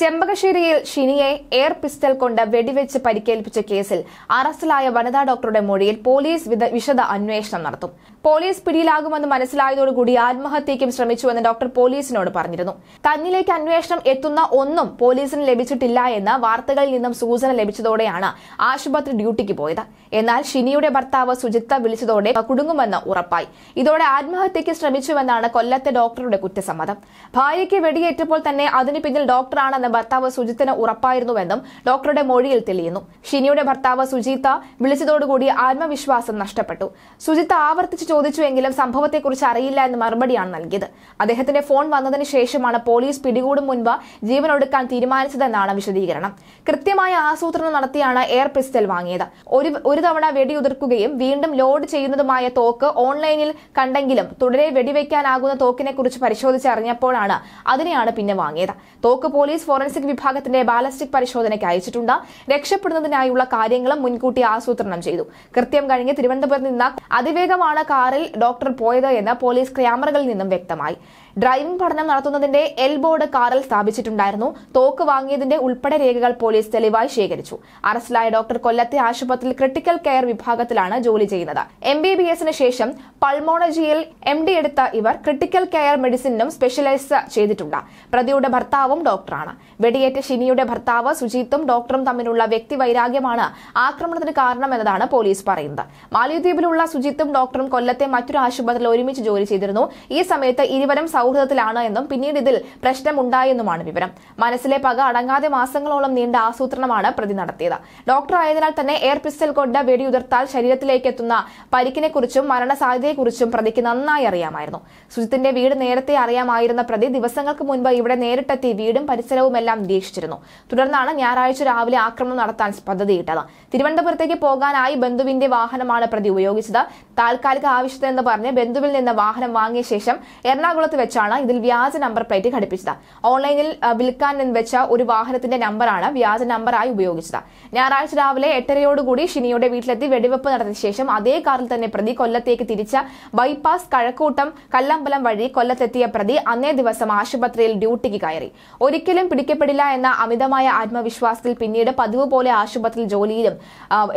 ചെമ്പകശ്ശേരിയിൽ ഷിനിയെ air pistol കൊണ്ട് വെടിവെച്ച് പരിക്കേൽപ്പിച്ച കേസിൽ അറസ്റ്റിലായ വനിതാ ഡോക്ടറുടെ മൊഴിയിൽ പോലീസ് വിശദ അന്വേഷണം നടത്തും പോലീസ് പിടിയിലാകുമെന്ന് മനസ്സിലായതോടുകൂടി ആത്മഹത്യയ്ക്കും ശ്രമിച്ചുവെന്ന് ഡോക്ടർ പോലീസിനോട് പറഞ്ഞിരുന്നു തന്നിലേക്ക് അന്വേഷണം എത്തുന്ന ഒന്നും പോലീസിന് ലഭിച്ചിട്ടില്ല എന്ന് വാർത്തകളിൽ നിന്നും സൂചന ലഭിച്ചതോടെയാണ് ആശുപത്രി ഡ്യൂട്ടിക്ക് പോയത് എന്നാൽ ഷിനിയുടെ ഭർത്താവ് സുജിത്ത വിളിച്ചതോടെ കുടുങ്ങുമെന്ന് ഉറപ്പായി ഇതോടെ ആത്മഹത്യയ്ക്ക് ശ്രമിച്ചുവെന്നാണ് കൊല്ലത്തെ ഡോക്ടറുടെ കുറ്റസമ്മതം ഭാര്യയ്ക്ക് വെടിയേറ്റപ്പോൾ തന്നെ അതിനു പിന്നിൽ ഡോക്ടറാണ് ആണെന്ന് ഭർത്താവ് സുജിത്തിന് ഉറപ്പായിരുന്നുവെന്നും ഡോക്ടറുടെ മൊഴിയിൽ തെളിയുന്നു ഷിനിയുടെ ഭർത്താവ് സുജിത്ത വിളിച്ചതോടുകൂടി ആത്മവിശ്വാസം നഷ്ടപ്പെട്ടു സുജിത്ത ആവർത്തിച്ച് ചോദിച്ചുവെങ്കിലും സംഭവത്തെക്കുറിച്ച് അറിയില്ല എന്ന് മറുപടിയാണ് നൽകിയത് അദ്ദേഹത്തിന്റെ ഫോൺ വന്നതിന് ശേഷമാണ് പോലീസ് പിടികൂടും മുൻപ് ജീവനൊടുക്കാൻ തീരുമാനിച്ചതെന്നാണ് വിശദീകരണം കൃത്യമായ ആസൂത്രണം നടത്തിയാണ് എയർ പിസ്റ്റൽ വാങ്ങിയത് ഒരു ഒരു തവണ വെടിയുതിർക്കുകയും വീണ്ടും ലോഡ് ചെയ്യുന്നതുമായ തോക്ക് ഓൺലൈനിൽ കണ്ടെങ്കിലും തുടരെ വെടിവെക്കാനാകുന്ന തോക്കിനെ കുറിച്ച് പരിശോധിച്ചറിഞ്ഞപ്പോഴാണ് അതിനെയാണ് പിന്നെ വാങ്ങിയത് തോക്ക് പോലീസ് ഫോറൻസിക് വിഭാഗത്തിന്റെ ബാലസ്റ്റിക് പരിശോധനയ്ക്ക് അയച്ചിട്ടുണ്ട് രക്ഷപ്പെടുന്നതിനായുള്ള കാര്യങ്ങളും മുൻകൂട്ടി ആസൂത്രണം ചെയ്തു കൃത്യം കഴിഞ്ഞ് തിരുവനന്തപുരത്ത് നിന്ന് അതിവേഗമാണ് കാറിൽ ഡോക്ടർ പോയത് എന്ന് പോലീസ് ക്യാമറകളിൽ നിന്നും വ്യക്തമായി ഡ്രൈവിംഗ് പഠനം നടത്തുന്നതിന്റെ എൽ ബോർഡ് കാറിൽ സ്ഥാപിച്ചിട്ടുണ്ടായിരുന്നു തോക്ക് വാങ്ങിയതിന്റെ ഉൾപ്പെടെ രേഖകൾ പോലീസ് തെളിവായി ശേഖരിച്ചു അറസ്റ്റിലായ ഡോക്ടർ കൊല്ലത്തെ ആശുപത്രിയിൽ ക്രിട്ടിക്കൽ കെയർ വിഭാഗത്തിലാണ് ജോലി ചെയ്യുന്നത് എം ബി ബി എസിന് ശേഷം പൾമോണജിയിൽ എം ഡി എടുത്ത ഇവർ ക്രിട്ടിക്കൽ കെയർ മെഡിസിനും സ്പെഷ്യലൈസ് ചെയ്തിട്ടുണ്ട് പ്രതിയുടെ ഭർത്താവും ഡോക്ടറാണ് വെടിയേറ്റ ഷിനിയുടെ ഭർത്താവ് സുജീത്തും ഡോക്ടറും തമ്മിലുള്ള വ്യക്തി വൈരാഗ്യമാണ് ആക്രമണത്തിന് കാരണമെന്നതാണ് പോലീസ് പറയുന്നത് മാലിദ്വീപിലുള്ള സുജിത്തും ഡോക്ടറും കൊല്ലത്തെ മറ്റൊരു ആശുപത്രിയിൽ ഒരുമിച്ച് ജോലി ചെയ്തിരുന്നു ഈ സമയത്ത് ഇരുവരും സൗഹൃദത്തിലാണ് എന്നും പിന്നീട് ഇതിൽ പ്രശ്നമുണ്ടായെന്നുമാണ് വിവരം മനസ്സിലെ പക അടങ്ങാതെ മാസങ്ങളോളം നീണ്ട ആസൂത്രണമാണ് പ്രതി നടത്തിയത് ഡോക്ടർ ആയതിനാൽ തന്നെ എയർ പിസ്റ്റൽ കൊണ്ട് വെടിയുതിർത്താൽ ശരീരത്തിലേക്ക് എത്തുന്ന പരിക്കിനെക്കുറിച്ചും മരണസാധ്യതയെക്കുറിച്ചും പ്രതിക്ക് നന്നായി അറിയാമായിരുന്നു സുജിത്തിന്റെ വീട് നേരത്തെ അറിയാമായിരുന്ന പ്രതി ദിവസങ്ങൾക്ക് മുൻപ് ഇവിടെ നേരിട്ടെത്തി വീടും പരിസരവും എല്ലാം നിരീക്ഷിച്ചിരുന്നു തുടർന്നാണ് ഞായറാഴ്ച രാവിലെ ആക്രമണം നടത്താൻ പദ്ധതിയിട്ടത് തിരുവനന്തപുരത്തേക്ക് പോകാനായി ബന്ധുവിന്റെ വാഹനമാണ് പ്രതി ഉപയോഗിച്ചത് താൽക്കാലിക ആവശ്യത്തെന്ന് പറഞ്ഞ് ബന്ധുവിൽ നിന്ന് വാഹനം വാങ്ങിയ ശേഷം എറണാകുളത്ത് വെച്ച് വെച്ചാണ് ഇതിൽ വ്യാജ നമ്പർ പ്ലേറ്റ് ഘടിപ്പിച്ചത് ഓൺലൈനിൽ വിൽക്കാൻ വെച്ച ഒരു വാഹനത്തിന്റെ നമ്പറാണ് വ്യാജ നമ്പറായി ഉപയോഗിച്ചത് ഞായറാഴ്ച രാവിലെ എട്ടരയോടുകൂടി ഷിനിയുടെ വീട്ടിലെത്തി വെടിവെപ്പ് നടത്തിയ ശേഷം അതേ കാറിൽ തന്നെ പ്രതി കൊല്ലത്തേക്ക് തിരിച്ച ബൈപ്പാസ് കഴക്കൂട്ടം കല്ലമ്പലം വഴി കൊല്ലത്തെത്തിയ പ്രതി അന്നേ ദിവസം ആശുപത്രിയിൽ ഡ്യൂട്ടിക്ക് കയറി ഒരിക്കലും പിടിക്കപ്പെടില്ല എന്ന അമിതമായ ആത്മവിശ്വാസത്തിൽ പിന്നീട് പതിവ് പോലെ ആശുപത്രിയിൽ ജോലിയിലും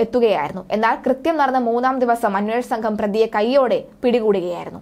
എത്തുകയായിരുന്നു എന്നാൽ കൃത്യം നടന്ന മൂന്നാം ദിവസം അന്വേഷണ സംഘം പ്രതിയെ കൈയോടെ പിടികൂടുകയായിരുന്നു